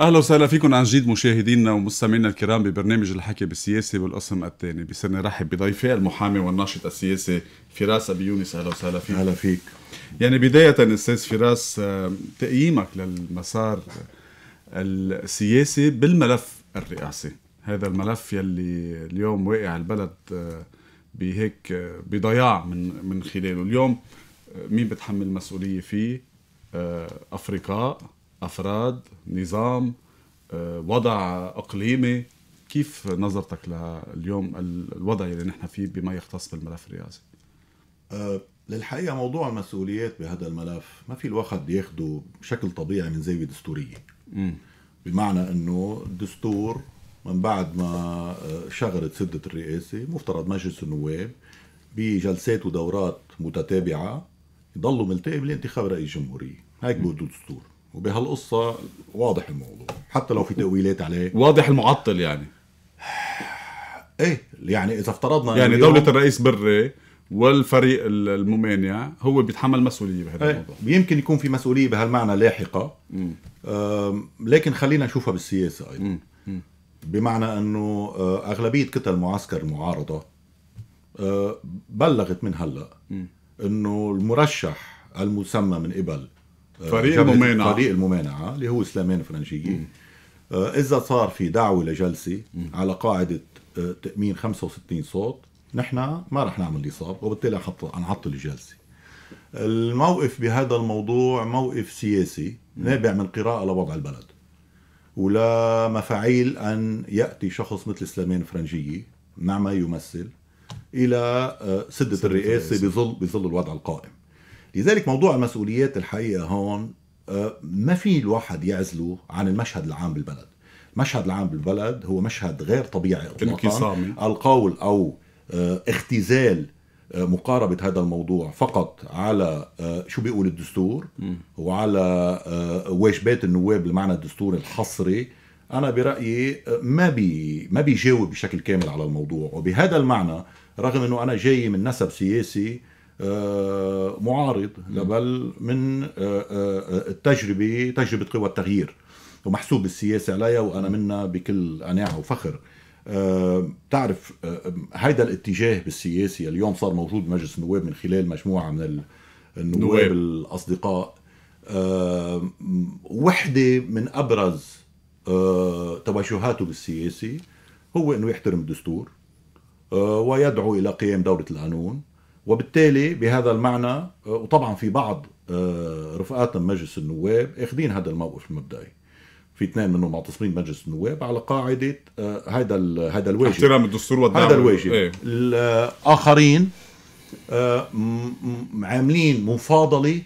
اهلا وسهلا فيكم عن جديد مشاهدينا ومستمعينا الكرام ببرنامج الحكي بالسياسه والقسم الثاني بصير رحب بضيفي المحامي والناشط السياسي فراس ابي يونس اهلا وسهلا فيك اهلا فيك يعني بدايه استاذ فراس آه، تقييمك للمسار السياسي بالملف الرئاسي هذا الملف يلي اليوم واقع البلد آه، بهيك آه، بضياع من من خلاله اليوم مين بتحمل المسؤوليه فيه افرقاء افراد نظام آه، وضع اقليمي كيف نظرتك لليوم الوضع اللي نحن فيه بما يختص بالملف الرئاسي آه، للحقيقه موضوع المسؤوليات بهذا الملف ما في الواحد ياخده بشكل طبيعي من زاويه دستوريه م. بمعنى انه الدستور من بعد ما آه، شغلت سده الرئاسه مفترض مجلس النواب بجلسات ودورات متتابعه يضلوا ملتقي بالانتخاب رئيس جمهوريه هيك بده الدستور وبهالقصة واضح الموضوع حتى لو في تأويلات عليه واضح المعطل يعني ايه يعني اذا افترضنا يعني دولة الرئيس بري والفريق الممانع هو بيتحمل مسؤوليه بهذا ايه الموضوع يمكن يكون في مسؤوليه بهالمعنى لاحقه لكن خلينا نشوفها بالسياسه ايضا مم. بمعنى انه آه، اغلبيه كتل معسكر المعارضه آه، بلغت من هلا انه المرشح المسمى من قبل فريق الممانعه فريق الممانعه اللي هو سلامان فرنجيه آه، اذا صار في دعوه لجلسه على قاعده آه، تامين 65 صوت نحن ما رح نعمل صار وبالتالي هنعطل الجلسه الموقف بهذا الموضوع موقف سياسي نابع من قراءه لوضع البلد ولا مفاعيل ان ياتي شخص مثل سليمان فرنجيه مع نعم، ما يمثل الى آه، سده الرئاسه بظل بظل الوضع القائم لذلك موضوع المسؤوليات الحقيقة هون آه، ما في الواحد يعزله عن المشهد العام بالبلد المشهد العام بالبلد هو مشهد غير طبيعي انقسامي القول او آه، اختزال آه، مقاربة هذا الموضوع فقط على شو بيقول الدستور وعلى واجبات النواب بمعنى الدستور الحصري أنا برأيي ما بي ما بيجاوب بشكل كامل على الموضوع وبهذا المعنى رغم أنه أنا جاي من نسب سياسي آه، معارض بل من آه، آه، التجربه تجربه قوى التغيير ومحسوب السياسه عليها وانا منا بكل قناعه وفخر تعرف هيدا الاتجاه بالسياسي اليوم صار موجود بمجلس النواب من خلال مجموعه من النواب الاصدقاء وحده من ابرز توجهاته بالسياسي هو انه يحترم الدستور ويدعو الى قيام دوله القانون وبالتالي بهذا المعنى آه، وطبعا في بعض آه، رفقاتنا بمجلس النواب اخذين هذا الموقف المبدئي في اثنين منهم معتصمين مجلس النواب على قاعده هذا آه، هذا الواجب احترام الدستور والدعم هذا الواجب ايه. الاخرين عاملين مفاضله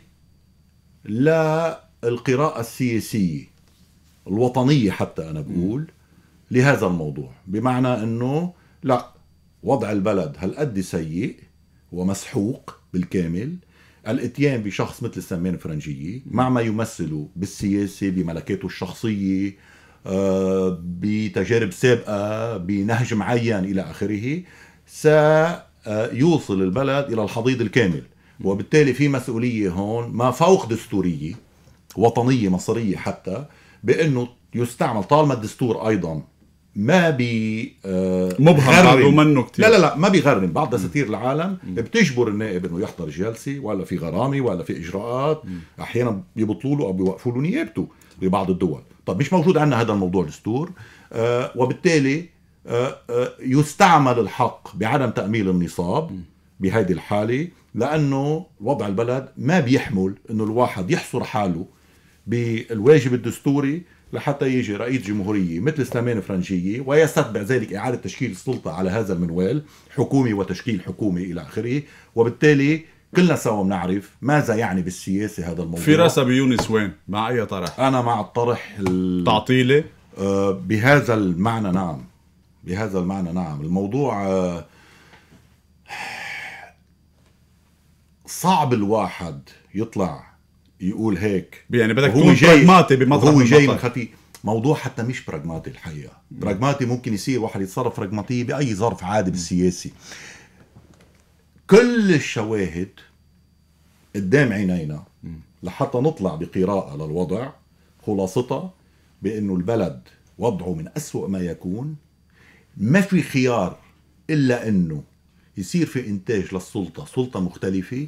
للقراءه السياسيه الوطنيه حتى انا بقول لهذا الموضوع بمعنى انه لا وضع البلد هالقد سيء ومسحوق بالكامل الاتيان بشخص مثل السمان فرنجيه مع ما يمثله بالسياسه بملكاته الشخصيه آه، بتجارب سابقه بنهج معين الى اخره سيوصل البلد الى الحضيض الكامل وبالتالي في مسؤوليه هون ما فوق دستوريه وطنيه مصريه حتى بانه يستعمل طالما الدستور ايضا ما بي آه، مبهم منه كتير لا لا لا ما بيغرم بعض دساتير العالم بتجبر النائب انه يحضر جلسه ولا في غرامه ولا في اجراءات م. احيانا بيبطلوا له او بيوقفوا له نيابته ببعض الدول طب مش موجود عندنا هذا الموضوع دستور آه وبالتالي آه آه يستعمل الحق بعدم تاميل النصاب بهذه الحاله لانه وضع البلد ما بيحمل انه الواحد يحصر حاله بالواجب الدستوري لحتى يجي رئيس جمهورية مثل سليمان فرنجية ويستتبع ذلك إعادة تشكيل السلطة على هذا المنوال حكومي وتشكيل حكومي إلى آخره وبالتالي كلنا سوا بنعرف ماذا يعني بالسياسة هذا الموضوع فراسة بيونس وين؟ مع أي طرح؟ أنا مع الطرح التعطيلة آه، بهذا المعنى نعم بهذا المعنى نعم الموضوع آه، صعب الواحد يطلع يقول هيك يعني بدك تكون براغماتي بمطرح هو جاي من خفي موضوع حتى مش براغماتي الحقيقه براغماتي ممكن يصير واحد يتصرف براغماتيه باي ظرف عادي بالسياسي كل الشواهد قدام عينينا لحتى نطلع بقراءة للوضع خلاصتها بأنه البلد وضعه من أسوأ ما يكون ما في خيار إلا أنه يصير في إنتاج للسلطة سلطة مختلفة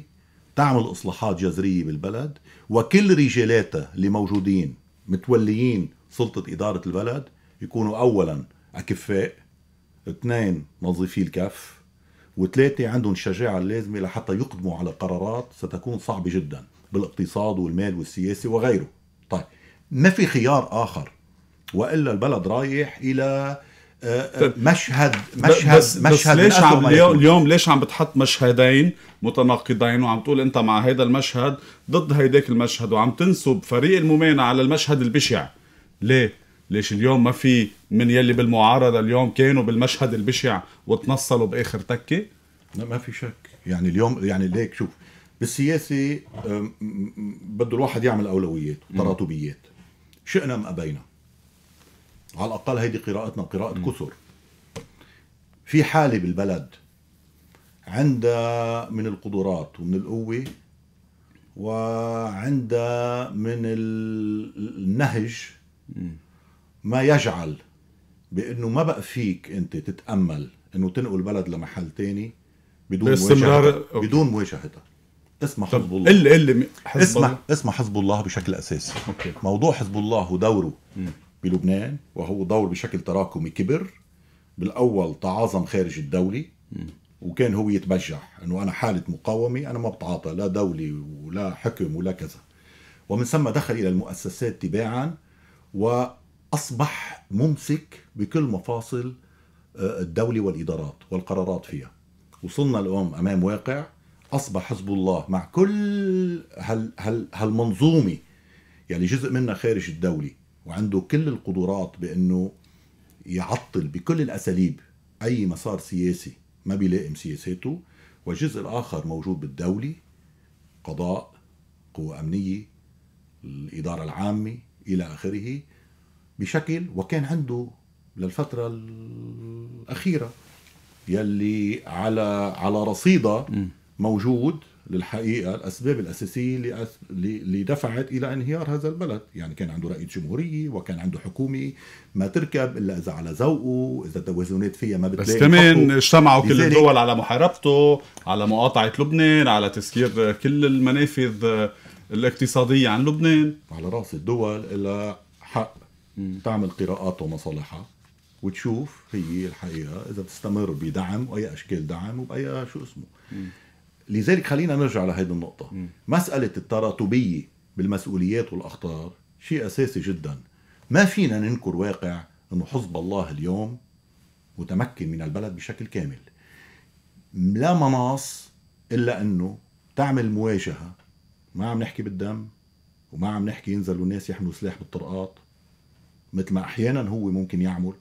تعمل اصلاحات جذريه بالبلد وكل رجالاتها اللي موجودين متوليين سلطه اداره البلد يكونوا اولا اكفاء اثنين نظيفي الكف وثلاثه عندهم الشجاعه اللازمه لحتى يقدموا على قرارات ستكون صعبه جدا بالاقتصاد والمال والسياسه وغيره طيب ما في خيار اخر والا البلد رايح الى مشهد آه، آه، طيب. مشهد بس مشهد بس ليش عم اليوم ليش عم بتحط مشهدين متناقضين وعم تقول انت مع هذا المشهد ضد هيداك المشهد وعم تنسب فريق الممانعه على المشهد البشع ليه ليش اليوم ما في من يلي بالمعارضه اليوم كانوا بالمشهد البشع وتنصلوا باخر تكه لا ما في شك يعني اليوم يعني ليك شوف بالسياسه بده الواحد يعمل اولويات وتراتبيات شئنا ام ابينا على الأقل هيدي قراءتنا قراءة م. كثر في حالة بالبلد عندها من القدرات ومن القوة وعندها من النهج ما يجعل بانه ما بقى فيك انت تتامل انه تنقل بلد لمحل تاني بدون مواجهتها بدون مواجهتها اسمع حزب الله قل قل حزب اسمها الله. اسمع حزب الله بشكل اساسي أوكي. موضوع حزب الله ودوره م. بلبنان وهو دور بشكل تراكمي كبر بالاول تعاظم خارج الدوله وكان هو يتبجح انه انا حاله مقاومه انا ما بتعاطى لا دولي ولا حكم ولا كذا ومن ثم دخل الى المؤسسات تباعا واصبح ممسك بكل مفاصل آه، الدوله والادارات والقرارات فيها وصلنا الان امام واقع اصبح حزب الله مع كل هال هال هالمنظومه يعني جزء منها خارج الدوله وعنده كل القدرات بانه يعطل بكل الاساليب اي مسار سياسي ما بيلائم سياساته والجزء الاخر موجود بالدوله قضاء قوى امنيه الاداره العامه الى اخره بشكل وكان عنده للفتره الاخيره يلي على على رصيده موجود للحقيقه الاسباب الاساسيه اللي اللي دفعت الى انهيار هذا البلد، يعني كان عنده رئيس جمهوريه وكان عنده حكومه ما تركب الا اذا على ذوقه، اذا التوازنات فيها ما بتلاقي بس كمان اجتمعوا كل الدول على محاربته، على مقاطعه لبنان، على تسكير كل المنافذ الاقتصاديه عن لبنان على راس الدول لها حق تعمل قراءات ومصالحها وتشوف هي الحقيقه اذا بتستمر بدعم واي اشكال دعم وباي شو اسمه م. لذلك خلينا نرجع لهيدي النقطة م. مسألة التراتبية بالمسؤوليات والأخطار شيء أساسي جدا ما فينا ننكر واقع أنه حزب الله اليوم متمكن من البلد بشكل كامل لا مناص إلا أنه تعمل مواجهة ما عم نحكي بالدم وما عم نحكي ينزلوا الناس يحملوا سلاح بالطرقات مثل ما أحيانا هو ممكن يعمل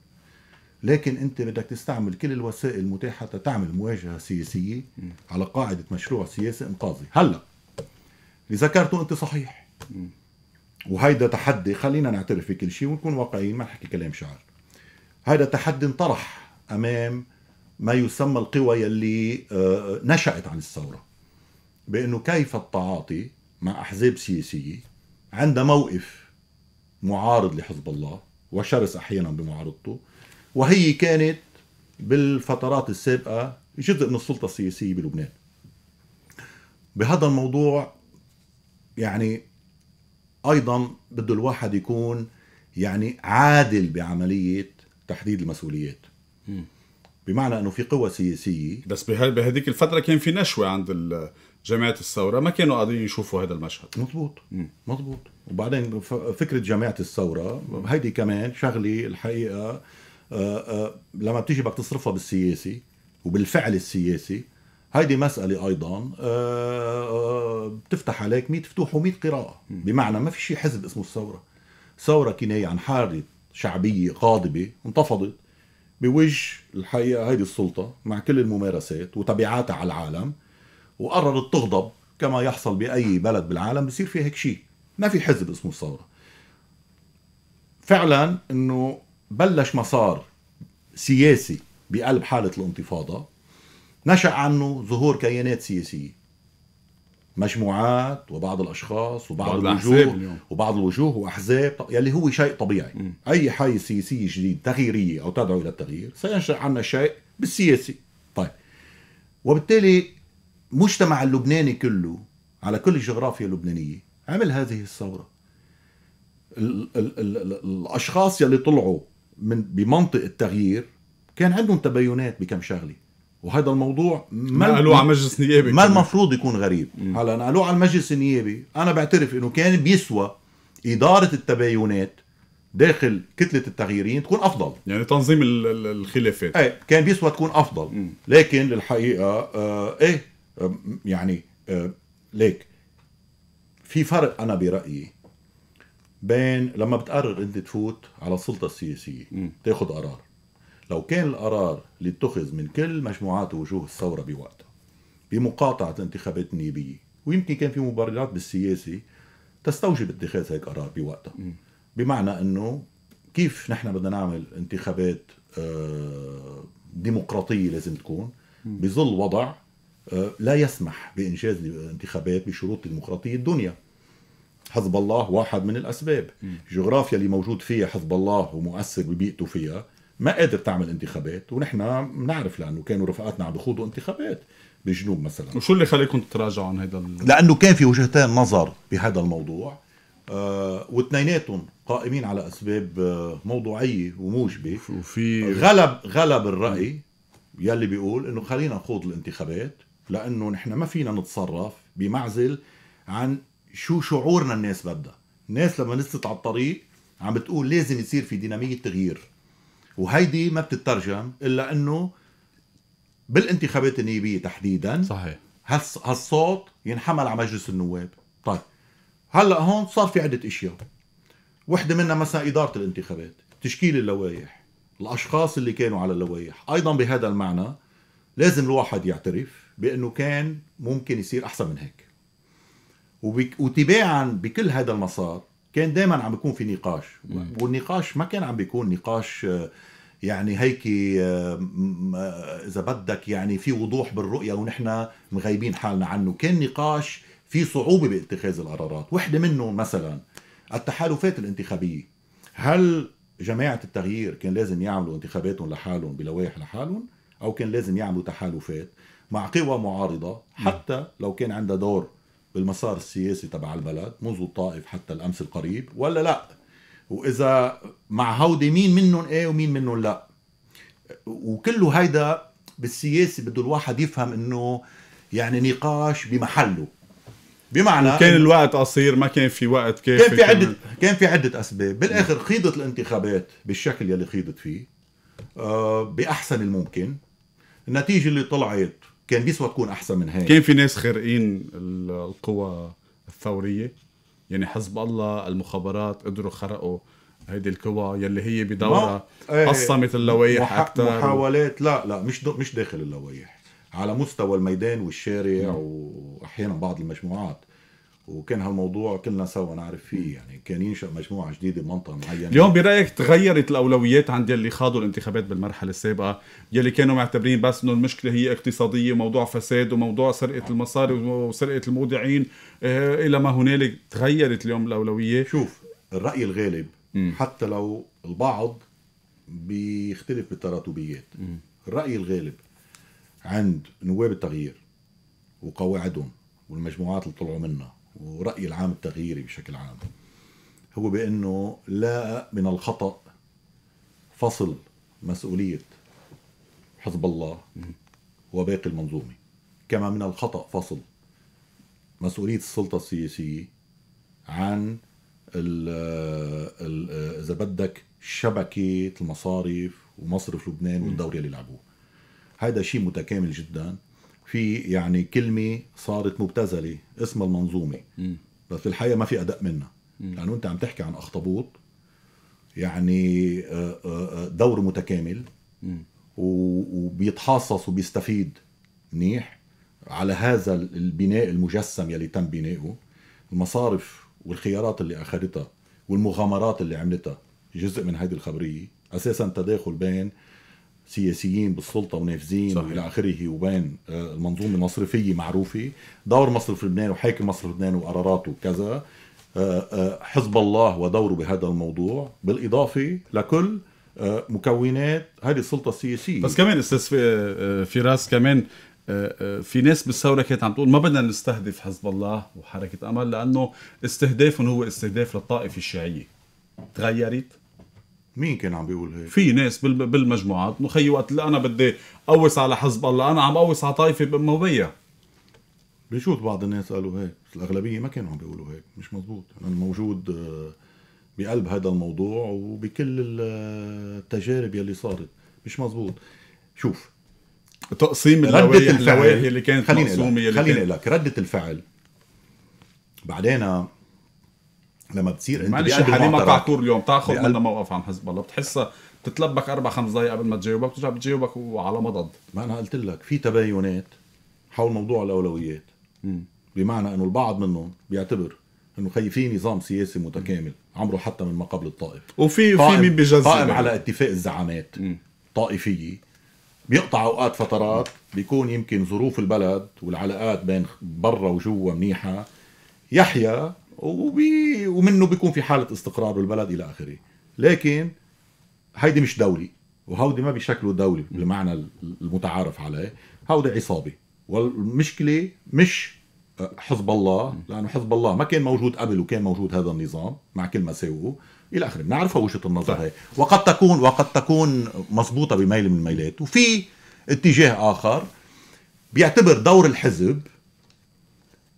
لكن انت بدك تستعمل كل الوسائل المتاحه تعمل مواجهه سياسيه على قاعده مشروع سياسي انقاذي هلا اللي ذكرته انت صحيح وهيدا تحدي خلينا نعترف بكل شيء ونكون واقعيين ما نحكي كلام شعر هيدا تحدي انطرح امام ما يسمى القوى يلي آه، آه، نشأت عن الثورة بأنه كيف التعاطي مع أحزاب سياسية عندها موقف معارض لحزب الله وشرس أحيانا بمعارضته وهي كانت بالفترات السابقة جزء من السلطة السياسية بلبنان بهذا الموضوع يعني أيضا بده الواحد يكون يعني عادل بعملية تحديد المسؤوليات بمعنى انه في قوى سياسيه بس بهذيك الفتره كان في نشوه عند جماعه الثوره ما كانوا قادرين يشوفوا هذا المشهد مضبوط مضبوط وبعدين فكره جماعه الثوره هيدي كمان شغله الحقيقه آه، آه، لما بتيجي بدك تصرفها بالسياسي وبالفعل السياسي هيدي مسألة أيضا آه، بتفتح عليك 100 فتوح و100 قراءة بمعنى ما في شيء حزب اسمه الثورة ثورة كناية عن حالة شعبية غاضبة انتفضت بوجه الحقيقة هيدي السلطة مع كل الممارسات وتبعاتها على العالم وقررت تغضب كما يحصل بأي بلد بالعالم بصير فيها هيك شيء ما في حزب اسمه الثورة فعلا انه بلش مسار سياسي بقلب حالة الانتفاضة نشأ عنه ظهور كيانات سياسية مجموعات وبعض الاشخاص وبعض الوجوه وبعض الوجوه واحزاب يلي هو شيء طبيعي م. اي حي سياسية جديد تغييريه او تدعو الى التغيير سينشا عنا شيء بالسياسي طيب وبالتالي المجتمع اللبناني كله على كل الجغرافيا اللبنانيه عمل هذه الثوره ال ال ال الاشخاص يلي طلعوا من بمنطق التغيير كان عندهم تباينات بكم شغله وهذا الموضوع ما نقلوه على مجلس نيابي ما المفروض يكون غريب هلا نقلوه على المجلس النيابي انا بعترف انه كان بيسوى اداره التباينات داخل كتله التغييرين تكون افضل يعني تنظيم الخلافات ايه كان بيسوى تكون افضل م. لكن للحقيقه آه ايه يعني آه ليك في فرق انا برايي بين لما بتقرر انت تفوت على السلطه السياسيه تاخذ قرار لو كان القرار اللي اتخذ من كل مجموعات ووجوه الثوره بوقتها بمقاطعه انتخابات نيابيه ويمكن كان في مبررات بالسياسه تستوجب اتخاذ هيك قرار بوقتها بمعنى انه كيف نحن بدنا نعمل انتخابات آه، ديمقراطيه لازم تكون بظل وضع آه، لا يسمح بانجاز انتخابات بشروط ديمقراطيه الدنيا حزب الله واحد من الأسباب الجغرافيا اللي موجود فيها حزب الله ومؤثر ببيئته فيها ما قادر تعمل انتخابات ونحن بنعرف لانه كانوا رفقاتنا عم بيخوضوا انتخابات بالجنوب مثلا وشو اللي خليكم تتراجعوا عن هذا ال... لانه كان في وجهتين نظر بهذا الموضوع آه واثنيناتهم قائمين على اسباب آه موضوعيه وموجبه وفي غلب غلب الراي يلي بيقول انه خلينا نخوض الانتخابات لانه نحن ما فينا نتصرف بمعزل عن شو شعورنا الناس بدها الناس لما نزلت على الطريق عم بتقول لازم يصير في دينامية تغيير وهيدي ما بتترجم إلا أنه بالانتخابات النيابية تحديدا صحيح هالصوت ينحمل على مجلس النواب طيب هلا هون صار في عدة اشياء وحدة منها مثلا إدارة الانتخابات تشكيل اللوائح الأشخاص اللي كانوا على اللوائح أيضا بهذا المعنى لازم الواحد يعترف بأنه كان ممكن يصير أحسن من هيك وتباعا بكل هذا المسار كان دائما عم بيكون في نقاش والنقاش ما كان عم بيكون نقاش يعني هيك اذا بدك يعني في وضوح بالرؤيه ونحن مغيبين حالنا عنه كان نقاش في صعوبه باتخاذ القرارات وحده منهم مثلا التحالفات الانتخابيه هل جماعه التغيير كان لازم يعملوا انتخاباتهم لحالهم بلوائح لحالهم او كان لازم يعملوا تحالفات مع قوى معارضه حتى لو كان عندها دور بالمسار السياسي تبع البلد منذ الطائف حتى الامس القريب ولا لا واذا مع هودي مين منهم ايه ومين منهم لا وكله هيدا بالسياسه بده الواحد يفهم انه يعني نقاش بمحله بمعنى كان الوقت قصير ما كان في وقت كافي كان في عده كان في عده اسباب بالاخر خيضت الانتخابات بالشكل يلي خيضت فيه آه، باحسن الممكن النتيجه اللي طلعت كان بيسوى تكون احسن من هيك كان في ناس خارقين القوى الثوريه يعني حزب الله المخابرات قدروا خرقوا هيدي القوى يلي هي بدورها إيه. قسمت اللوائح مح... اكثر محاولات لا لا مش مش داخل اللوائح على مستوى الميدان والشارع نعم. واحيانا بعض المجموعات وكان هالموضوع كلنا سوا نعرف فيه يعني كان ينشا مجموعه جديده بمنطقه معينه اليوم برايك تغيرت الاولويات عند يلي خاضوا الانتخابات بالمرحله السابقه يلي كانوا معتبرين بس انه المشكله هي اقتصاديه وموضوع فساد وموضوع سرقه المصاري وسرقه المودعين آه الى ما هنالك تغيرت اليوم الاولويه شوف الراي الغالب م. حتى لو البعض بيختلف بالتراتبيات م. الراي الغالب عند نواب التغيير وقواعدهم والمجموعات اللي طلعوا منها ورأي العام التغييري بشكل عام هو بأنه لا من الخطأ فصل مسؤولية حزب الله وباقي المنظومة كما من الخطأ فصل مسؤولية السلطة السياسية عن إذا بدك شبكة المصارف ومصرف لبنان والدوري اللي لعبوه هذا شيء متكامل جدا في يعني كلمه صارت مبتذله اسمها المنظومه م. بس في الحقيقه ما في ادق منها لانه يعني انت عم تحكي عن اخطبوط يعني آه، آه، آه، دور متكامل م. وبيتحاصص وبيستفيد منيح على هذا البناء المجسم يلي تم بنائه المصارف والخيارات اللي اخذتها والمغامرات اللي عملتها جزء من هذه الخبريه اساسا تداخل بين سياسيين بالسلطه ونافذين والى اخره وبين آه، المنظومه المصرفيه معروفه دور مصر في لبنان وحاكم مصر في لبنان وقراراته وكذا آه، آه، حزب الله ودوره بهذا الموضوع بالاضافه لكل مكونات هذه السلطه السياسيه بس كمان استاذ فراس كمان في ناس بالثوره كانت عم تقول ما بدنا نستهدف حزب الله وحركه امل لانه استهدافهم هو استهداف للطائفه الشيعيه تغيرت مين كان عم بيقول هيك؟ في ناس بالمجموعات انه خيي وقت اللي انا بدي قوس على حزب الله انا عم قوس على طائفه مويه بشوف بعض الناس قالوا هيك بس الاغلبيه ما كانوا عم بيقولوا هيك مش مزبوط انا موجود آه، بقلب هذا الموضوع وبكل آه، التجارب يلي صارت مش مزبوط شوف تقسيم اللوائح الفعل اللي كانت خليني مقسومه خليني لك ردة الفعل بعدين لما بتصير انت معلش حليمه قعطور اليوم تاخذ منها موقف عن حزب الله بتحسها بتتلبك اربع خمس دقائق قبل ما تجاوبك بترجع بتجاوبك وعلى مضض ما انا قلت لك في تباينات حول موضوع الاولويات بمعنى انه البعض منهم بيعتبر انه خي في نظام سياسي متكامل عمره حتى من ما قبل الطائف وفي في مين بجزء قائم يعني؟ على اتفاق الزعامات طائفيه بيقطع اوقات فترات بيكون يمكن ظروف البلد والعلاقات بين برا وجوا منيحه يحيا وبي ومنه بيكون في حاله استقرار بالبلد الى اخره لكن هيدي مش دولي وهودي ما بيشكلوا دولي بالمعنى المتعارف عليه هودي عصابه والمشكله مش آه، حزب الله لانه حزب الله ما كان موجود قبل وكان موجود هذا النظام مع كل مساوئه الى اخره بنعرفها وجهه النظر هي وقد تكون وقد تكون مضبوطه بميل من الميلات وفي اتجاه اخر بيعتبر دور الحزب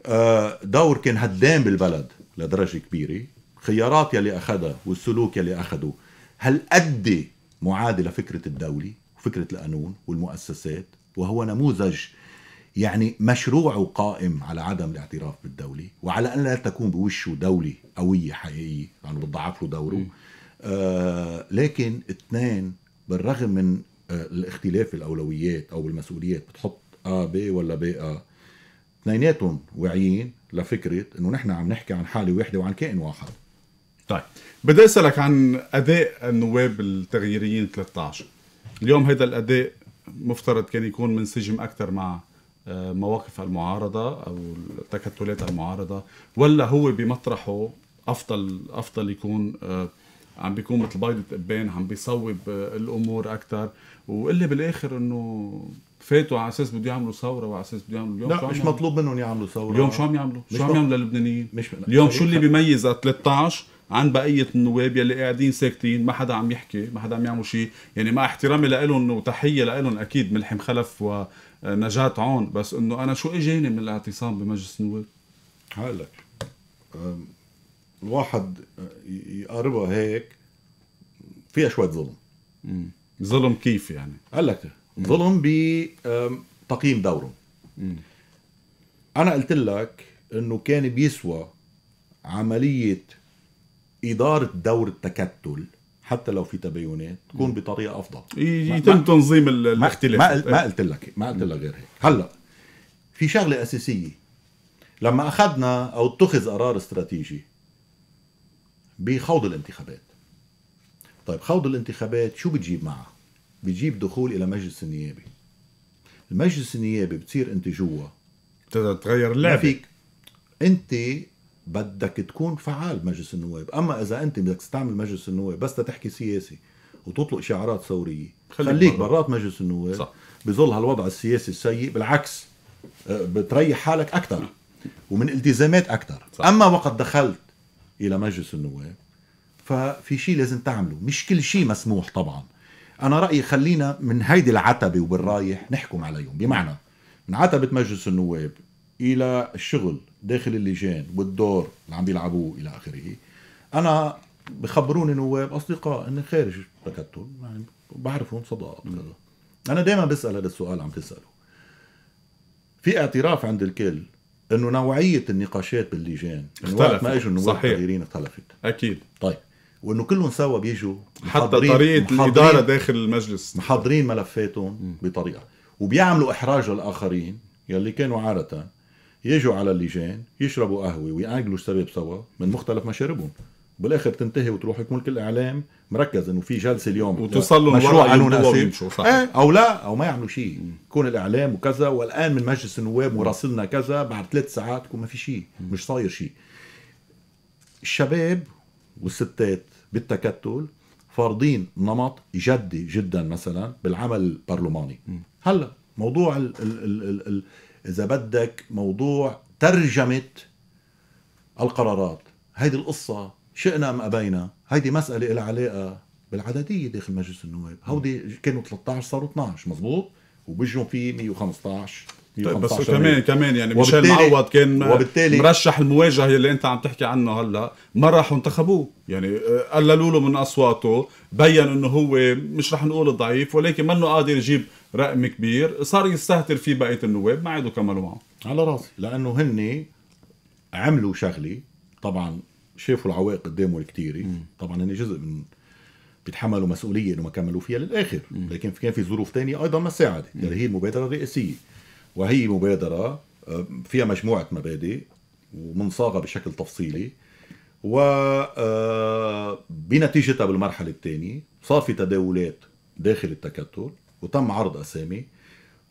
آه، دور كان هدام بالبلد لدرجة كبيرة خيارات يلي أخذها والسلوك يلي اخذه هل أدي معادله لفكرة الدولة وفكرة القانون والمؤسسات وهو نموذج يعني مشروع قائم على عدم الاعتراف بالدولة وعلى أن لا تكون بوشه دولة قوية حقيقية يعني بتضعف له دوره آه لكن اثنين بالرغم من آه الاختلاف الاولويات او المسؤوليات بتحط ا آه ب ولا ب آه اثنيناتهم واعيين لفكره انه نحن عم نحكي عن حاله واحده وعن كائن واحد طيب بدي اسالك عن اداء النواب التغييريين 13 اليوم هذا الاداء مفترض كان يكون منسجم اكثر مع آه، مواقف المعارضه او تكتلات المعارضه ولا هو بمطرحه افضل افضل يكون آه، عم بيكون مثل بيضة ابان عم بيصوب آه، الامور اكثر واللي بالاخر انه فاتوا على اساس بده يعملوا ثوره وعلى اساس بده يعملوا اليوم لا مش مطلوب منهم يعملوا ثوره اليوم شو عم يعملوا؟ شو عم يعملوا للبنانيين؟ مش اليوم طيب، شو اللي بيميز 13 عن بقيه النواب يلي قاعدين ساكتين ما حدا عم يحكي ما حدا عم يعمل شيء يعني مع احترامي لهم وتحيه لهم اكيد ملحم خلف ونجاة عون بس انه انا شو اجاني من الاعتصام بمجلس النواب هقول الواحد يقاربها هيك فيها شويه ظلم ظلم كيف يعني؟ قال لك ظلم بتقييم دوره م. انا قلت لك انه كان بيسوى عمليه اداره دور التكتل حتى لو في تباينات تكون بطريقه افضل يتم تنظيم الاختلاف ما, ما قلت لك ما قلت لك غير هيك هلا في شغله اساسيه لما اخذنا او اتخذ قرار استراتيجي بخوض الانتخابات طيب خوض الانتخابات شو بتجيب معها بيجيب دخول الى مجلس النيابي المجلس النيابي بتصير انت جوا بتقدر تغير اللعبه ما فيك انت بدك تكون فعال بمجلس النواب اما اذا انت بدك تستعمل مجلس النواب بس تحكي سياسي وتطلق شعارات ثوريه خليك, خليك برات مجلس النواب صح. بظل هالوضع السياسي السيء بالعكس آه، بتريح حالك اكثر ومن التزامات اكثر اما وقت دخلت الى مجلس النواب ففي شيء لازم تعمله مش كل شيء مسموح طبعا انا رايي خلينا من هيدي العتبه وبالرايح نحكم عليهم بمعنى من عتبه مجلس النواب الى الشغل داخل اللجان والدور اللي عم بيلعبوه الى اخره انا بخبروني نواب اصدقاء اني خارج تكتل يعني بعرفهم صداقات كذا انا دائما بسال هذا السؤال عم تساله في اعتراف عند الكل انه نوعيه النقاشات باللجان اختلفت وقت ما اجوا النواب صحيح اختلفت اكيد طيب وانه كلهم سوا بيجوا حتى طريقه الاداره داخل المجلس محضرين ملفاتهم بطريقه وبيعملوا احراج للاخرين يلي كانوا عاده يجوا على اللجان يشربوا قهوه ويعاقلوا الشباب سوا من مختلف مشاربهم بالاخر تنتهي وتروح يكون كل الاعلام مركز انه في جلسه اليوم وتوصل مشروع قانون ايه او لا او ما يعملوا شيء يكون الاعلام وكذا والان من مجلس النواب مراسلنا كذا بعد ثلاث ساعات يكون ما في شيء مش صاير شيء الشباب والستات بالتكتل فارضين نمط جدي جدا مثلا بالعمل البرلماني هلا موضوع الـ الـ الـ الـ اذا بدك موضوع ترجمه القرارات هيدي القصه شئنا ام ابينا هيدي مساله لها علاقه بالعدديه داخل مجلس النواب هودي كانوا 13 صاروا 12 مزبوط وبيجوا في 115 طيب بس كمان كمان يعني ميشيل معوض كان وبالتالي مرشح المواجهه اللي انت عم تحكي عنه هلا ما راحوا انتخبوه يعني آه، قللوا له من اصواته بين انه هو مش رح نقول ضعيف ولكن منه قادر يجيب رقم كبير صار يستهتر فيه بقيه النواب ما عادوا كملوا معه على راسي لانه هن عملوا شغله طبعا شافوا العوائق قدامهم الكتيرة طبعا هن جزء من بيتحملوا مسؤوليه انه ما كملوا فيها للاخر لكن كان في ظروف تانية ايضا ما ساعدت اللي هي المبادره الرئاسيه وهي مبادرة آه، فيها مجموعة مبادئ ومنصاغة بشكل تفصيلي و آه، بنتيجتها بالمرحلة الثانية صار في تداولات داخل التكتل وتم عرض أسامي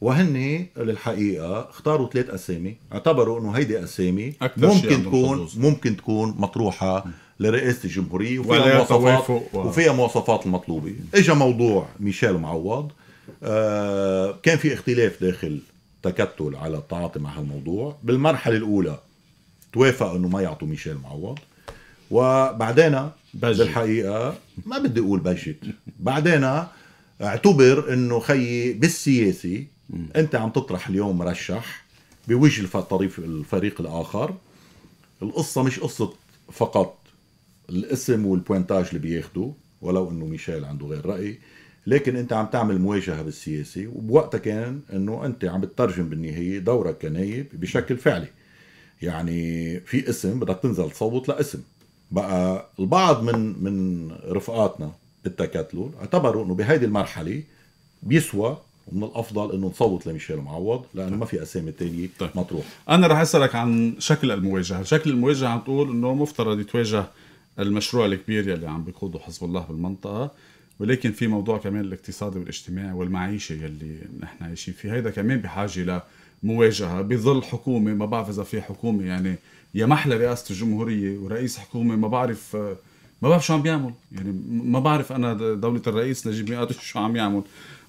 وهن للحقيقة اختاروا ثلاث أسامي اعتبروا أنه هيدي أسامي ممكن تكون حدوث. ممكن تكون مطروحة لرئاسة الجمهورية وفيها مواصفات وفيها مواصفات المطلوبة اجى موضوع ميشيل معوض آه، كان في اختلاف داخل تكتل على التعاطي مع هالموضوع بالمرحله الاولى توافق انه ما يعطوا ميشيل معوض وبعدين بالحقيقه ما بدي اقول بجت بعدين اعتبر انه خيي بالسياسي انت عم تطرح اليوم مرشح بوجه الطريف الفريق الاخر القصه مش قصه فقط الاسم والبوينتاج اللي بياخده ولو انه ميشيل عنده غير راي لكن انت عم تعمل مواجهه بالسياسه وبوقتها كان انه انت عم بتترجم بالنهايه دورك كنايب بشكل فعلي يعني في اسم بدك تنزل تصوت لاسم بقى البعض من من رفقاتنا بالتكتلل اعتبروا انه بهيدي المرحله بيسوى ومن الافضل انه نصوت لميشيل معوض لانه طيب. ما في اسامي ثانيه طيب. مطروح انا رح اسالك عن شكل المواجهه شكل المواجهه عم تقول انه مفترض يتواجه المشروع الكبير يلي عم بيقوده حزب الله بالمنطقه ولكن في موضوع كمان الاقتصادي والاجتماعي والمعيشة يلي نحن عايشين فيه هيدا كمان بحاجة لمواجهة بظل حكومة ما بعرف إذا في حكومة يعني يا محلى رئاسة الجمهورية ورئيس حكومة ما بعرف ما بعرف شو عم بيعمل يعني ما بعرف أنا دولة الرئيس نجيب ميقاتي شو عم يعمل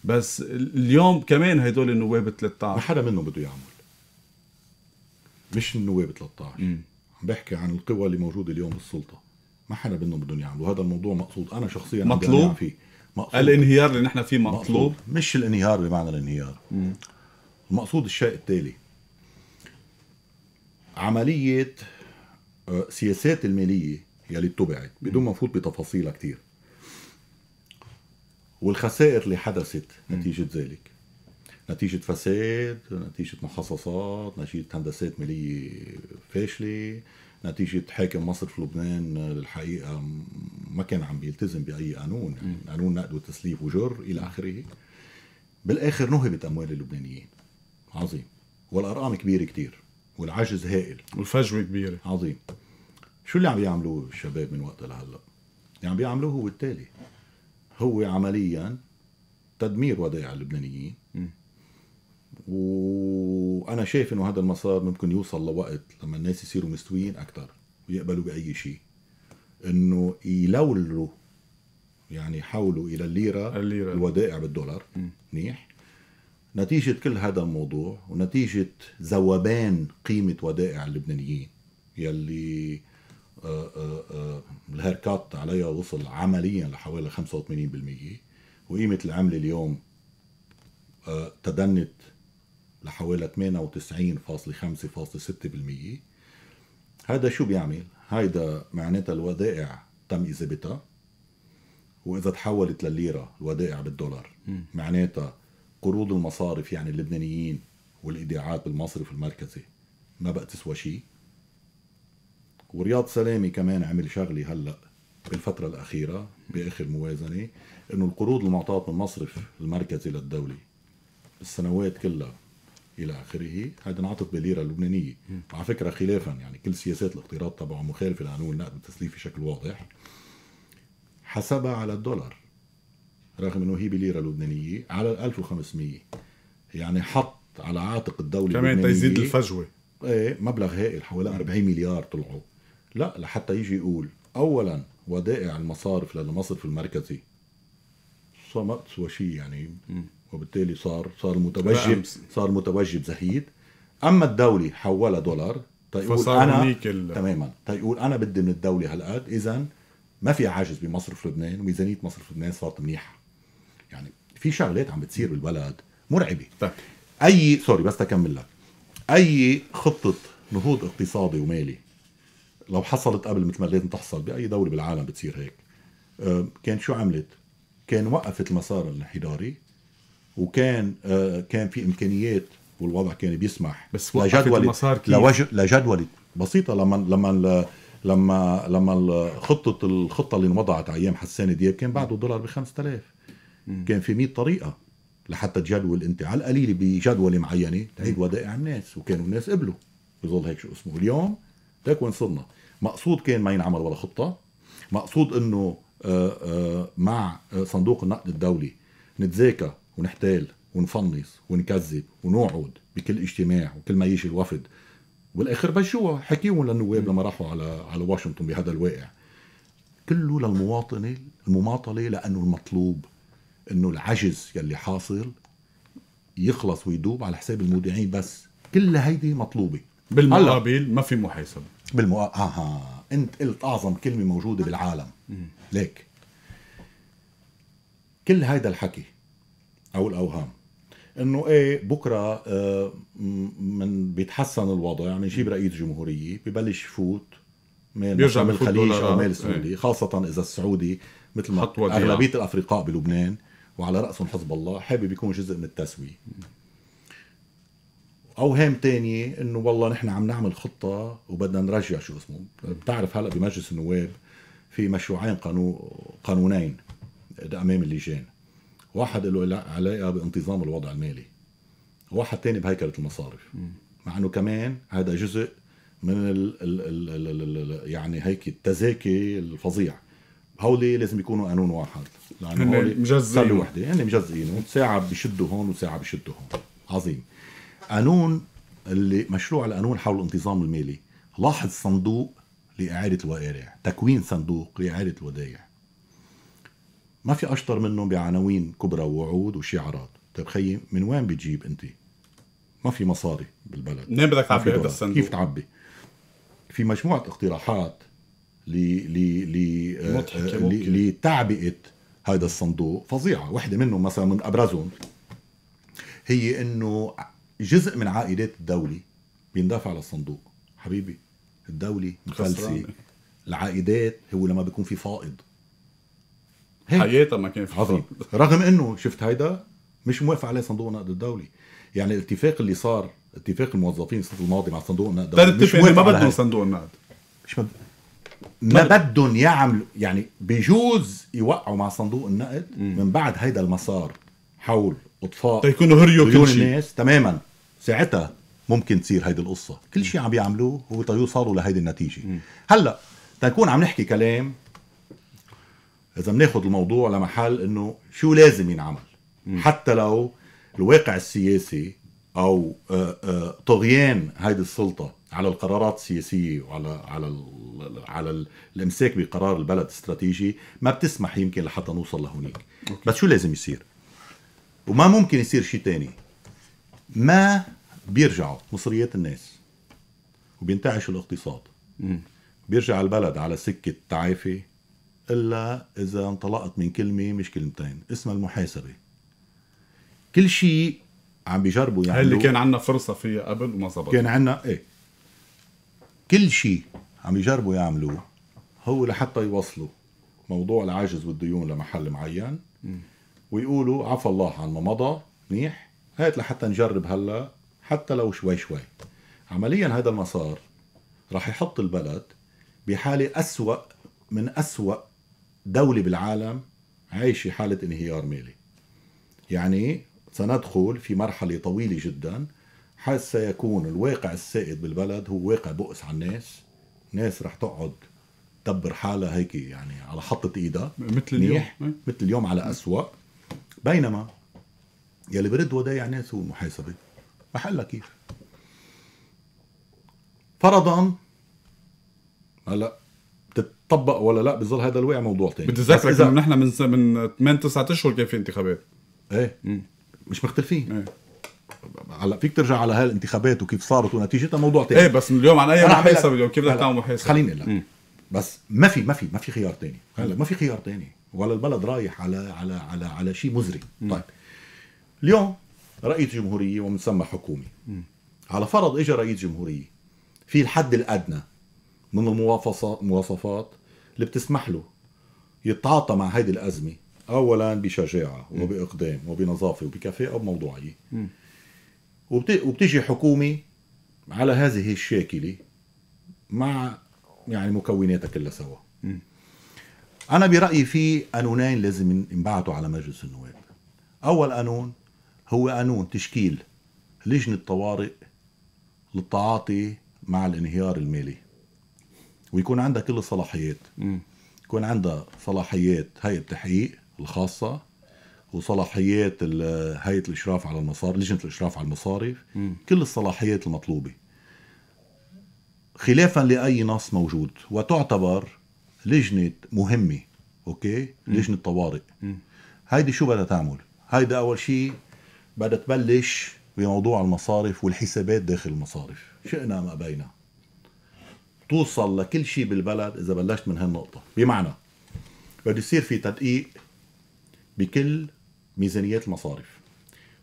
بس اليوم كمان هدول النواب 13 ما حدا منهم بده يعمل مش النواب 13 عم بحكي عن القوى اللي موجوده اليوم بالسلطه ما حدا بدهم بدهم يعملوا هذا الموضوع مقصود انا شخصيا مطلوب فيه مقصود الانهيار اللي نحن فيه مطلوب, مطلوب. مش الانهيار بمعنى الانهيار مم. المقصود الشيء التالي عمليه آه، سياسات الماليه يلي اتبعت بدون ما نفوت بتفاصيلها كثير والخسائر اللي حدثت نتيجه ذلك نتيجة فساد، نتيجة مخصصات نتيجة هندسات مالية فاشلة، نتيجة حاكم مصر في لبنان الحقيقة آه، ما كان عم بيلتزم بأي قانون يعني قانون نقد وتسليف وجر إلى آخره بالآخر نهبت أموال اللبنانيين عظيم والأرقام كبيرة كتير والعجز هائل والفجوة كبيرة عظيم شو اللي عم بيعملوه الشباب من وقت لهلا؟ اللي عم بيعملوه هو التالي هو عمليا تدمير ودائع اللبنانيين وانا شايف انه هذا المسار ممكن يوصل لوقت لما الناس يصيروا مستويين اكثر ويقبلوا باي شيء انه يلولوا يعني يحولوا الى الليره, الليرة. الودائع بالدولار منيح نتيجة كل هذا الموضوع ونتيجة ذوبان قيمة ودائع اللبنانيين يلي الهير كات آه، آه، الهيركات عليها وصل عمليا لحوالي 85% وقيمة العملة اليوم آه، تدنت لحوالي 98.5.6% هذا شو بيعمل؟ هيدا معناتها الودائع تم إذابتها وإذا تحولت لليرة الودائع بالدولار معناتها قروض المصارف يعني اللبنانيين والإيداعات بالمصرف المركزي ما بقى تسوى شيء ورياض سلامي كمان عمل شغلة هلأ بالفترة الأخيرة بآخر موازنة إنه القروض المعطاة من المصرف المركزي للدولة السنوات كلها الى اخره هذا نعطف بالليره اللبنانيه وعلى فكره خلافا يعني كل سياسات الاقتراض تبعه مخالفه لقانون النقد والتسليف بشكل واضح حسبها على الدولار رغم انه هي بليره لبنانيه على 1500 يعني حط على عاتق الدوله كمان تزيد الفجوه ايه مبلغ هائل حوالي 40 مليار طلعوا لا لحتى يجي يقول اولا ودائع المصارف للمصرف المركزي ما سوى شيء يعني وبالتالي صار صار متوجب صار متوجب زهيد اما الدوله حولها دولار تقول فصار انا تماما تيقول انا بدي من الدوله هالقد اذا ما في عجز بمصرف لبنان وميزانيه مصرف لبنان صارت منيحه يعني في شغلات عم بتصير بالبلد مرعبه طيب. اي سوري بس تكمل لك اي خطه نهوض اقتصادي ومالي لو حصلت قبل مثل ما لازم تحصل باي دوله بالعالم بتصير هيك كان شو عملت؟ كان وقفت المسار الانحداري وكان آه، كان في امكانيات والوضع كان بيسمح بس لجدول لجدول بسيطه لما لما لما لما خطه الخطه اللي انوضعت ايام حسان دياب كان بعده الدولار ب 5000 كان في 100 طريقه لحتى تجدول انت على القليل بجدول معينه تعيد ودائع الناس وكانوا الناس قبلوا بظل هيك شو اسمه اليوم ليك وين صرنا مقصود كان ما ينعمل ولا خطه مقصود انه آه، آه، مع صندوق النقد الدولي نتذاكى ونحتال ونفنص ونكذب ونوعد بكل اجتماع وكل ما يجي الوفد والاخر بجوها حكيهم للنواب لما راحوا على على واشنطن بهذا الواقع كله للمواطنه المماطله لانه المطلوب انه العجز يلي حاصل يخلص ويدوب على حساب المودعين بس كل هيدي مطلوبه بالمقابل ما في محاسبه بالمقا... اها انت قلت اعظم كلمه موجوده بالعالم ليك كل هيدا الحكي او الاوهام انه ايه بكره آه، من بيتحسن الوضع يعني يجيب رئيس جمهوريه ببلش يفوت ميل بيرجع من الخليج او مال آه، السعودي ايه. خاصه اذا السعودي مثل ما اغلبيه الافرقاء بلبنان وعلى راسهم حزب الله حابب يكون جزء من التسويه اوهام تانية انه والله نحن عم نعمل خطه وبدنا نرجع شو اسمه بتعرف هلا بمجلس النواب في مشروعين قانون قانونين امام اللجان واحد له علاقه بانتظام الوضع المالي واحد تاني بهيكله المصارف مع انه كمان هذا جزء من ال ال ال الـ الـ يعني هيك التزاكي الفظيع هولي لازم يكونوا قانون واحد لانه يعني هن مجزئين وحده يعني مجزئين ساعه بشدوا هون وساعه بشدوا هون عظيم قانون اللي مشروع القانون حول الانتظام المالي لاحظ صندوق لاعاده الودائع تكوين صندوق لاعاده الودائع ما في اشطر منه بعناوين كبرى ووعود وشعارات طيب خيي من وين بتجيب انت ما في مصاري بالبلد منين بدك تعبي هذا الصندوق كيف تعبي في مجموعه اقتراحات ل ل ل آه، آه، لتعبئه هذا الصندوق فظيعه وحده منهم مثلا من ابرزهم هي انه جزء من عائدات الدوله بيندفع للصندوق حبيبي الدوله مخلصه العائدات هو لما بيكون في فائض حياتها ما كان في حضر. رغم انه شفت هيدا مش موافق عليه صندوق النقد الدولي يعني الاتفاق اللي صار اتفاق الموظفين السنه الماضيه مع صندوق النقد الدولي مش موافق ما بدهم صندوق النقد مش بد... ما بدهم يعملوا يعني بجوز يوقعوا مع صندوق النقد من بعد هيدا المسار حول اطفاء تيكونوا هريو كل شيء الناس تماما ساعتها ممكن تصير هيدي القصه كل شيء عم يعملوه هو تيوصلوا لهيدي النتيجه هلا تنكون عم نحكي كلام اذا بناخذ الموضوع لمحل انه شو لازم ينعمل م. حتى لو الواقع السياسي او آه، آه، طغيان هيدي السلطه على القرارات السياسيه وعلى على على الامساك بقرار البلد استراتيجي ما بتسمح يمكن لحتى نوصل لهونيك بس شو لازم يصير وما ممكن يصير شيء تاني ما بيرجعوا مصريات الناس وبينتعش الاقتصاد بيرجع البلد على سكه تعافي إلا إذا انطلقت من كلمة مش كلمتين اسمها المحاسبة كل شيء عم بيجربوا يعني اللي كان عندنا فرصة فيها قبل وما زبط كان عندنا إيه كل شيء عم يجربوا يعملوه هو لحتى يوصلوا موضوع العجز والديون لمحل معين ويقولوا عفى الله عن ما مضى منيح هات لحتى نجرب هلا حتى لو شوي شوي عمليا هذا المسار راح يحط البلد بحالة أسوأ من أسوأ دولة بالعالم عايشة حالة انهيار مالي يعني سندخل في مرحلة طويلة جدا حيث سيكون الواقع السائد بالبلد هو واقع بؤس على الناس ناس رح تقعد تدبر حالها هيك يعني على حطة ايدها مثل اليوم مثل اليوم على أسوأ بينما يلي برد ودايع ناس هو المحاسبة محلها كيف فرضا هلا بتطبق ولا لا بظل هذا الواقع موضوع ثاني بتذكر إذا... نحن من س... من 8 9 اشهر كان في انتخابات ايه مم. مش مختلفين ايه هلا فيك ترجع على هالانتخابات وكيف صارت ونتيجتها موضوع ثاني ايه بس اليوم عن اي محاسبه اليوم كيف بدك تعمل محاسبه خليني لك بس ما في ما في ما في خيار هلا ما في خيار ثاني ولا البلد رايح على على على على شيء مزري مم. طيب اليوم رئيس جمهوريه ومن حكومي حكومه على فرض اجى رئيس جمهوريه في الحد الادنى من المواصفات اللي بتسمح له يتعاطى مع هذه الأزمة أولا بشجاعة وبإقدام وبنظافة وبكفاءة وبموضوعية وبتيجي حكومة على هذه الشاكلة مع يعني مكوناتها كلها سوا أنا برأيي في قانونين لازم ينبعتوا على مجلس النواب أول قانون هو قانون تشكيل لجنة طوارئ للتعاطي مع الانهيار المالي ويكون عندها كل الصلاحيات يكون عندها صلاحيات هيئه التحقيق الخاصه وصلاحيات هيئه الاشراف على المصارف لجنه الاشراف على المصارف م. كل الصلاحيات المطلوبه خلافا لاي نص موجود وتعتبر لجنه مهمه اوكي م. لجنه طوارئ هيدي شو بدها تعمل هيدا اول شيء بدها تبلش بموضوع المصارف والحسابات داخل المصارف شئنا ما ابينا توصل لكل شيء بالبلد اذا بلشت من هالنقطه بمعنى بده يصير في تدقيق بكل ميزانيات المصارف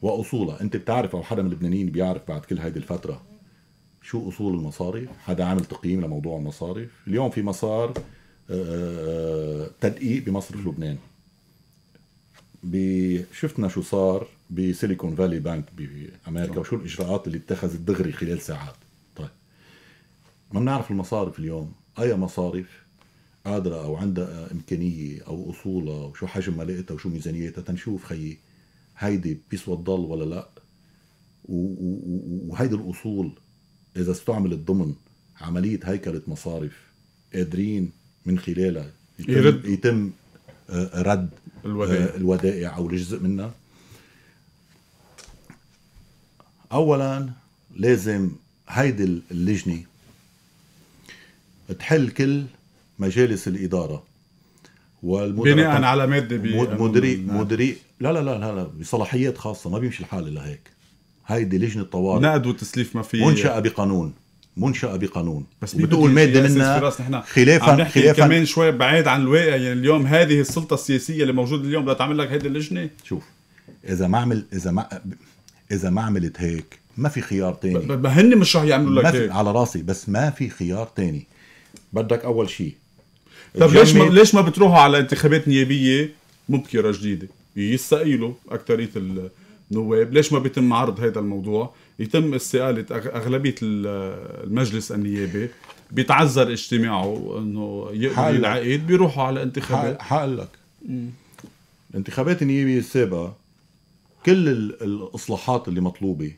واصولها انت بتعرف او حدا من اللبنانيين بيعرف بعد كل هيدي الفتره شو اصول المصارف حدا عامل تقييم لموضوع المصارف اليوم في مسار آه، آه، تدقيق بمصرف لبنان شفنا شو صار بسيليكون فالي بانك بامريكا نعم. وشو الاجراءات اللي اتخذت دغري خلال ساعات ما بنعرف المصارف اليوم اي مصارف قادرة أو عندها إمكانية أو أصولها وشو حجم ملاقتها وشو ميزانيتها تنشوف خيي هيدي بيسوى تضل ولا لأ وهيدي الأصول إذا استعملت ضمن عملية هيكلة مصارف قادرين من خلالها يتم, يرد. يتم آه، رد آه، الودائع. الودائع أو الجزء منها أولا لازم هيدي اللجنة تحل كل مجالس الإدارة بناء على مادة مدري مدري لا لا لا لا, لا بصلاحيات خاصة ما بيمشي الحال إلا هيك هيدي لجنة طوارئ نقد وتسليف ما في منشأة بقانون منشأة بقانون بس بتقول مادة منها خلافا عم نحكي خلافا كمان شوي بعيد عن الواقع يعني اليوم هذه السلطة السياسية اللي موجودة اليوم بدها تعمل لك هيدي اللجنة شوف إذا ما عمل إذا ما إذا ما عملت هيك ما في خيار تاني ما هن مش رح يعملوا لك هيك على راسي بس ما في خيار تاني بدك اول شيء طب ليش ما ليش ما بتروحوا على انتخابات نيابيه مبكره جديده يستقيلوا اكثريه النواب ليش ما بيتم عرض هذا الموضوع يتم استقاله اغلبيه المجلس النيابي بيتعذر اجتماعه انه يقبل العقيد بيروحوا على انتخابات حقلك لك الانتخابات النيابيه السابقه كل الاصلاحات اللي مطلوبه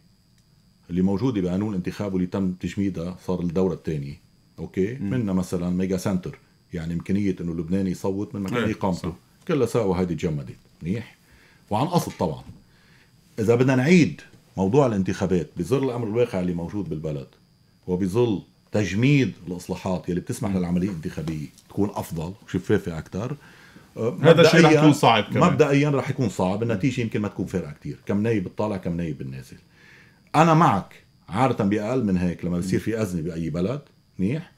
اللي موجوده بقانون الانتخاب واللي تم تجميدها صار الدوره الثانيه اوكي منا مثلا ميجا سنتر يعني امكانيه انه اللبناني يصوت من مكان إيه، اقامته كلها سوا هيدي تجمدت منيح وعن قصد طبعا اذا بدنا نعيد موضوع الانتخابات بظل الامر الواقع اللي موجود بالبلد وبظل تجميد الاصلاحات يلي بتسمح للعمليه الانتخابيه تكون افضل وشفافه اكثر آه، هذا الشيء رح يكون صعب كمان مبدئيا رح يكون صعب النتيجه يمكن ما تكون فارقه كثير كم نايب بتطالع كم نايب بالنازل انا معك عاده باقل من هيك لما بصير في ازمه باي بلد منيح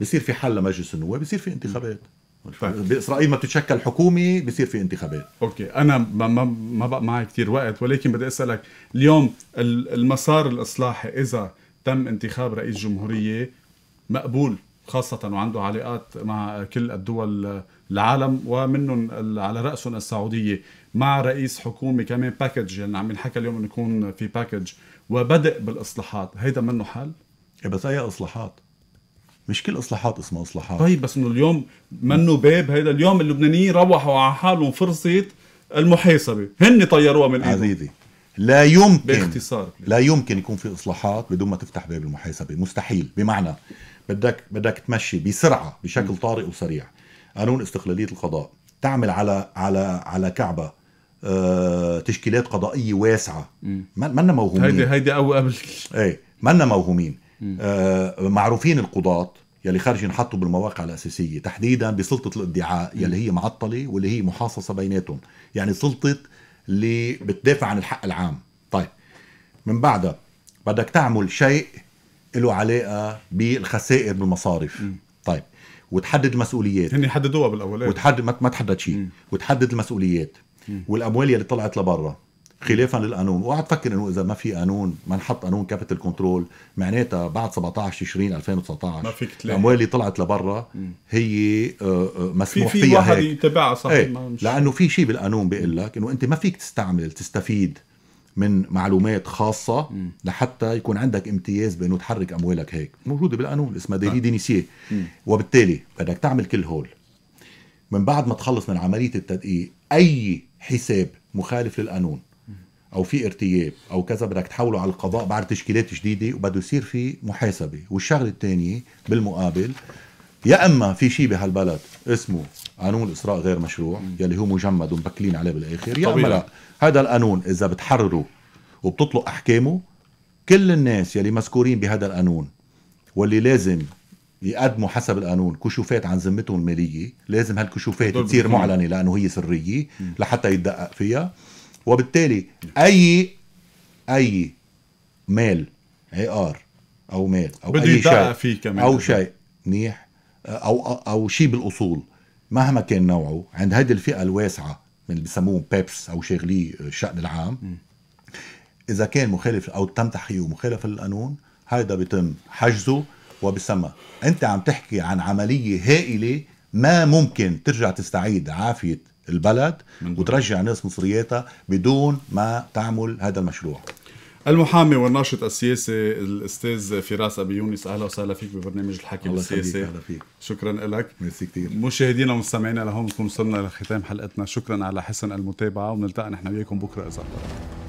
بصير في حل لمجلس النواب بصير في انتخابات طيب. باسرائيل ما بتتشكل حكومه بصير في انتخابات اوكي انا ما ما, ما بقى معي كثير وقت ولكن بدي اسالك اليوم المسار الاصلاحي اذا تم انتخاب رئيس جمهوريه مقبول خاصة وعنده علاقات مع كل الدول العالم ومنهم على رأسهم السعودية مع رئيس حكومة كمان باكج يعني عم ينحكى اليوم انه يكون في باكج وبدء بالاصلاحات هيدا منه حل؟ إيه، بس اي اصلاحات؟ مش كل اصلاحات اسمها اصلاحات طيب بس انه اليوم منه باب هيدا اليوم اللبنانيين روحوا على حالهم فرصه المحاسبه هن طيروها من ايدهم عزيزي لا يمكن باختصار لا يمكن يكون في اصلاحات بدون ما تفتح باب المحاسبه مستحيل بمعنى بدك بدك تمشي بسرعه بشكل طارئ وسريع قانون استقلاليه القضاء تعمل على على على كعبه آه تشكيلات قضائيه واسعه منا موهومين هيدي هيدي قوي قبل ايه منا موهومين آه، معروفين القضاة يلي خارجين حطوا بالمواقع الأساسية تحديدا بسلطة الادعاء يلي هي معطلة واللي هي محاصصة بيناتهم يعني سلطة اللي بتدافع عن الحق العام طيب من بعدها بدك تعمل شيء له علاقة بالخسائر بالمصارف طيب وتحدد المسؤوليات هن حددوها بالأول وتحدد ما تحدد شيء وتحدد المسؤوليات والاموال يلي طلعت لبرا خلافا للقانون وقعد فكر انه اذا ما في قانون ما نحط قانون كابيتال كنترول معناتها بعد 17 تشرين 2019 ما فيك تلاقي الاموال اللي طلعت لبرا هي آه، آه، مسموح في في فيها واحد صح صحيح ايه. لانه في شيء بالقانون بيقول لك انه انت ما فيك تستعمل تستفيد من معلومات خاصة لحتى يكون عندك امتياز بأنه تحرك أموالك هيك موجودة بالقانون اسمها نعم. ديلي دينيسيه وبالتالي بدك تعمل كل هول من بعد ما تخلص من عملية التدقيق أي حساب مخالف للقانون او في ارتياب او كذا بدك تحوله على القضاء بعد تشكيلات جديده وبده يصير في محاسبه والشغله الثانيه بالمقابل يا اما في شيء بهالبلد اسمه قانون اسراء غير مشروع يلي هو مجمد ومبكلين عليه بالاخر يا اما لا هذا القانون اذا بتحرره وبتطلق احكامه كل الناس يلي مذكورين بهذا القانون واللي لازم يقدموا حسب القانون كشوفات عن ذمتهم الماليه لازم هالكشوفات تصير معلنه لانه هي سريه لحتى يتدقق فيها وبالتالي اي اي مال عقار او مال او بده اي شيء فيه كمان او شيء منيح او او شيء بالاصول مهما كان نوعه عند هيدي الفئه الواسعه من اللي بسموهم بيبس او شغلي الشان العام م. اذا كان مخالف او تم تحقيقه مخالف للقانون هيدا بيتم حجزه وبسمى انت عم تحكي عن عمليه هائله ما ممكن ترجع تستعيد عافيه البلد وترجع الناس مصرياتها بدون ما تعمل هذا المشروع المحامي والناشط السياسي الاستاذ فراس ابي يونس اهلا وسهلا فيك ببرنامج الحكي الله السياسي اهلا فيك شكرا لك ميرسي كثير مشاهدينا ومستمعينا لهون نكون وصلنا لختام حلقتنا شكرا على حسن المتابعه ونلتقى نحن وياكم بكره اذا